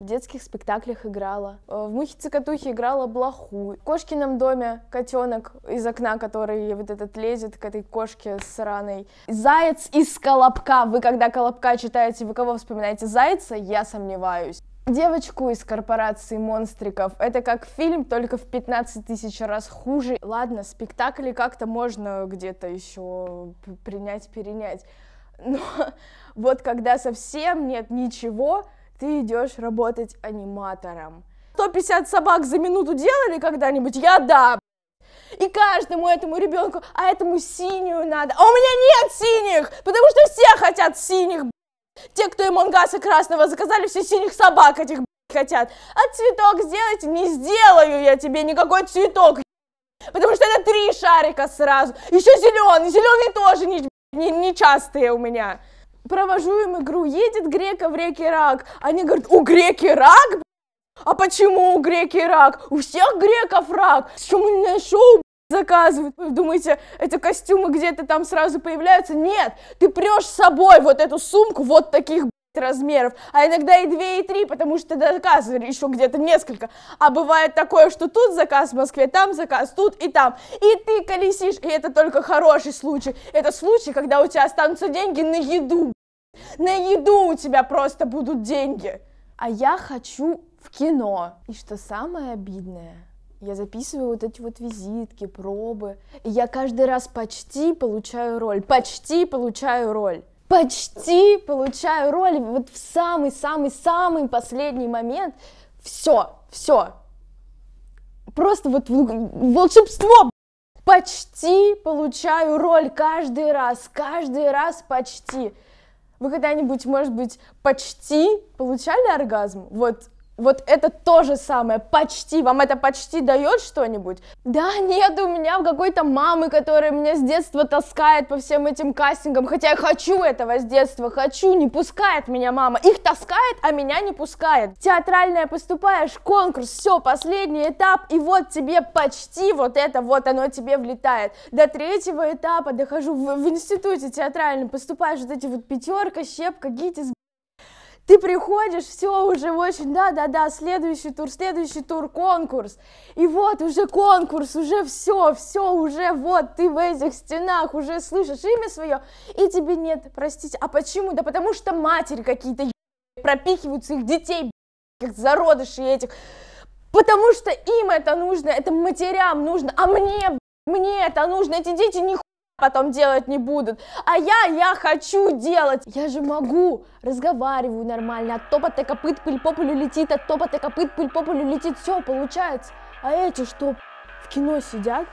в детских спектаклях играла, э, в «Мухе-цикатухе» играла блоху, в «Кошкином доме» котенок из окна, который вот этот лезет к этой кошке сраной. Заяц из «Колобка». Вы когда «Колобка» читаете, вы кого вспоминаете? Зайца? Я сомневаюсь. Девочку из корпорации монстриков. Это как фильм, только в 15 тысяч раз хуже. Ладно, спектакли как-то можно где-то еще принять, перенять. Но вот когда совсем нет ничего, ты идешь работать аниматором. 150 собак за минуту делали когда-нибудь? Я да. И каждому этому ребенку, а этому синюю надо. А у меня нет синих, потому что все хотят синих. Те, кто и мангаса красного заказали, все синих собак этих хотят. А цветок сделать не сделаю я тебе никакой цветок. Потому что это три шарика сразу. Еще зеленый. Зеленый тоже не, не, не частые у меня провожу им игру, едет грека в реки рак, они говорят, у греки рак? А почему у греки рак? У всех греков рак. Почему на шоу заказывают? Вы думаете, эти костюмы где-то там сразу появляются? Нет, ты прешь с собой вот эту сумку вот таких размеров, а иногда и две, и три, потому что ты заказывали еще где-то несколько. А бывает такое, что тут заказ в Москве, там заказ, тут и там. И ты колесишь, и это только хороший случай. Это случай, когда у тебя останутся деньги на еду на еду у тебя просто будут деньги. А я хочу в кино. И что самое обидное, я записываю вот эти вот визитки, пробы. И я каждый раз почти получаю роль, почти получаю роль. Почти получаю роль вот в самый-самый-самый последний момент. Все, все. Просто вот волшебство. Почти получаю роль каждый раз, каждый раз почти. Вы когда-нибудь, может быть, почти получали оргазм? Вот вот это то же самое, почти, вам это почти дает что-нибудь? Да нет, у меня какой-то мамы, которая меня с детства таскает по всем этим кастингам, хотя я хочу этого с детства, хочу, не пускает меня мама, их таскает, а меня не пускает. Театральная поступаешь, конкурс, все, последний этап, и вот тебе почти вот это вот оно тебе влетает. До третьего этапа дохожу в, в институте театральном, поступаешь вот эти вот пятерка, щепка, гитис, ты приходишь, все уже очень, да-да-да, следующий тур, следующий тур, конкурс. И вот уже конкурс, уже все, все уже вот, ты в этих стенах уже слышишь имя свое, и тебе нет, простите, а почему? Да потому что матери какие-то пропихивают своих детей, как зародышей этих, потому что им это нужно, это матерям нужно, а мне, мне это нужно, эти дети не потом делать не будут. А я, я хочу делать. Я же могу. Разговариваю нормально. От топота копыт пыль по полю летит, от топота копыт пыль по полю летит. Все получается. А эти что, в кино сидят?